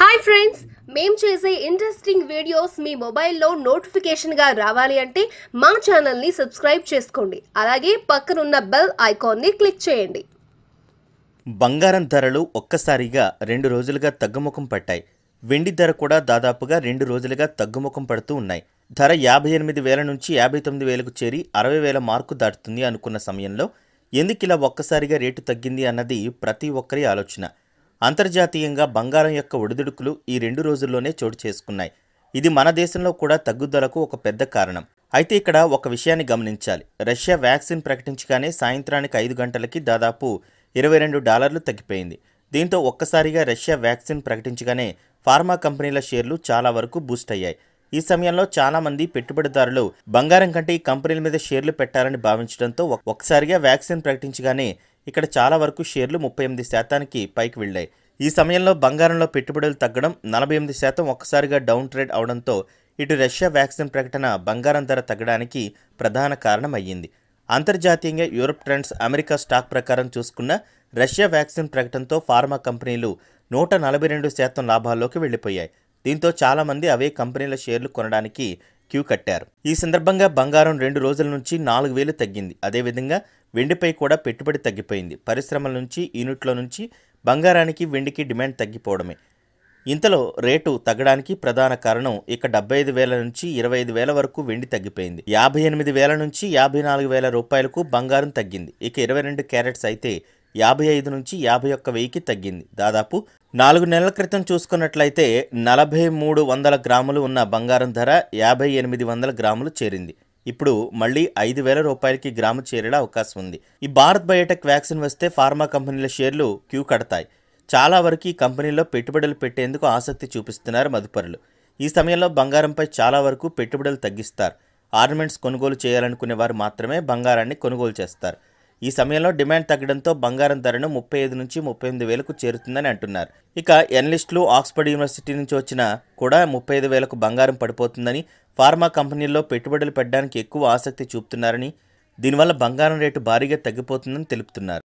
hi friends మేము చేసే interesting videos మీ మొబైల్లో నోటిఫికేషన్గా రావాలి అంటే మా ఛానల్ని సబ్స్క్రైబ్ చేసుకోండి అలాగే పక్కనున్న బెల్ ఐకాన్ని క్లిక్ చేయండి బంగారం ధరలు ఒక్కసారిగా రెండు రోజులుగా తగ్గుముఖం పట్టాయి వెండి ధర కూడా దాదాపుగా రెండు రోజులుగా తగ్గుముఖం పడుతూ ఉన్నాయి ధర యాభై ఎనిమిది వేల నుంచి యాభై తొమ్మిది వేలకు చేరి అరవై వేల మార్కు దాటుతుంది అనుకున్న సమయంలో ఎందుకు ఇలా ఒక్కసారిగా రేటు తగ్గింది అన్నది ప్రతి ఒక్కరి ఆలోచన అంతర్జాతీయంగా బంగారం యొక్క ఒడిదుడుకులు ఈ రెండు రోజుల్లోనే చోటు చేసుకున్నాయి ఇది మన దేశంలో కూడా తగ్గుదలకు ఒక పెద్ద కారణం అయితే ఇక్కడ ఒక విషయాన్ని గమనించాలి రష్యా వ్యాక్సిన్ ప్రకటించగానే సాయంత్రానికి ఐదు గంటలకి దాదాపు ఇరవై రెండు డాలర్లు తగ్గిపోయింది దీంతో ఒక్కసారిగా రష్యా వ్యాక్సిన్ ప్రకటించగానే ఫార్మా కంపెనీల షేర్లు చాలా వరకు బూస్ట్ అయ్యాయి ఈ సమయంలో చాలామంది పెట్టుబడిదారులు బంగారం కంటే ఈ కంపెనీల మీద షేర్లు పెట్టాలని భావించడంతో ఒక్కసారిగా వ్యాక్సిన్ ప్రకటించగానే ఇక్కడ చాలా వరకు షేర్లు ముప్పై ఎనిమిది శాతానికి పైకి వెళ్ళాయి ఈ సమయంలో బంగారంలో పెట్టుబడులు తగ్గడం నలభై ఎనిమిది శాతం ఒక్కసారిగా డౌన్ ట్రేడ్ అవడంతో ఇటు రష్యా వ్యాక్సిన్ ప్రకటన బంగారం ధర తగ్గడానికి ప్రధాన కారణం అయ్యింది అంతర్జాతీయంగా యూరప్ ట్రెండ్స్ అమెరికా స్టాక్ ప్రకారం చూసుకున్న రష్యా వ్యాక్సిన్ ప్రకటనతో ఫార్మా కంపెనీలు నూట నలభై రెండు శాతం లాభాల్లోకి వెళ్ళిపోయాయి దీంతో చాలామంది అవే కంపెనీల షేర్లు కొనడానికి క్యూ కట్టారు ఈ సందర్భంగా బంగారం రెండు రోజుల నుంచి నాలుగు వేలు తగ్గింది అదేవిధంగా వెండిపై కూడా పెట్టుబడి తగ్గిపోయింది పరిశ్రమల నుంచి యూనిట్ల నుంచి బంగారానికి వెండికి డిమాండ్ తగ్గిపోవడమే ఇంతలో రేటు తగ్గడానికి ప్రధాన కారణం ఇక డెబ్బై ఐదు వేల నుంచి ఇరవై ఐదు వేల వరకు వెండి తగ్గిపోయింది యాభై ఎనిమిది వేల నుంచి యాభై నాలుగు వేల రూపాయలకు బంగారం తగ్గింది ఇక ఇరవై రెండు క్యారెట్స్ అయితే యాభై ఐదు నుంచి యాభై ఒక్క వెయ్యికి తగ్గింది దాదాపు నాలుగు నెలల క్రితం చూసుకున్నట్లయితే నలభై మూడు వందల గ్రాములు ఉన్న బంగారం ధర యాభై ఎనిమిది వందల గ్రాములు చేరింది ఇప్పుడు మళ్ళీ ఐదు వేల రూపాయలకి గ్రాము చేరే అవకాశం ఉంది ఈ భారత్ బయోటెక్ వ్యాక్సిన్ వస్తే ఫార్మా కంపెనీల షేర్లు క్యూ కడతాయి చాలా వరకు ఈ కంపెనీలో పెట్టుబడులు పెట్టేందుకు ఆసక్తి చూపిస్తున్నారు మదుపరులు ఈ సమయంలో బంగారంపై చాలా వరకు పెట్టుబడులు తగ్గిస్తారు ఆర్నమెంట్స్ కొనుగోలు చేయాలనుకునే వారు మాత్రమే బంగారాన్ని కొనుగోలు చేస్తారు ఈ సమయంలో డిమాండ్ తగ్గడంతో బంగారం ధరను ముప్పై ఐదు నుంచి ముప్పై ఎనిమిది వేలకు చేరుతుందని అంటున్నారు ఇక ఎనలిస్టులు ఆక్స్ఫర్డ్ యూనివర్సిటీ నుంచి వచ్చిన కూడా ముప్పై ఐదు వేలకు బంగారం పడిపోతుందని ఫార్మా కంపెనీల్లో పెట్టుబడులు పెట్టడానికి ఎక్కువ ఆసక్తి చూపుతున్నారని దీనివల్ల బంగారం రేటు భారీగా తగ్గిపోతుందని తెలుపుతున్నారు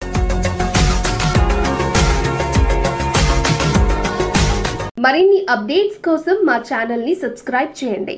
మరిన్ని అప్డేట్స్ కోసం మా ఛానల్ని సబ్స్క్రైబ్ చేయండి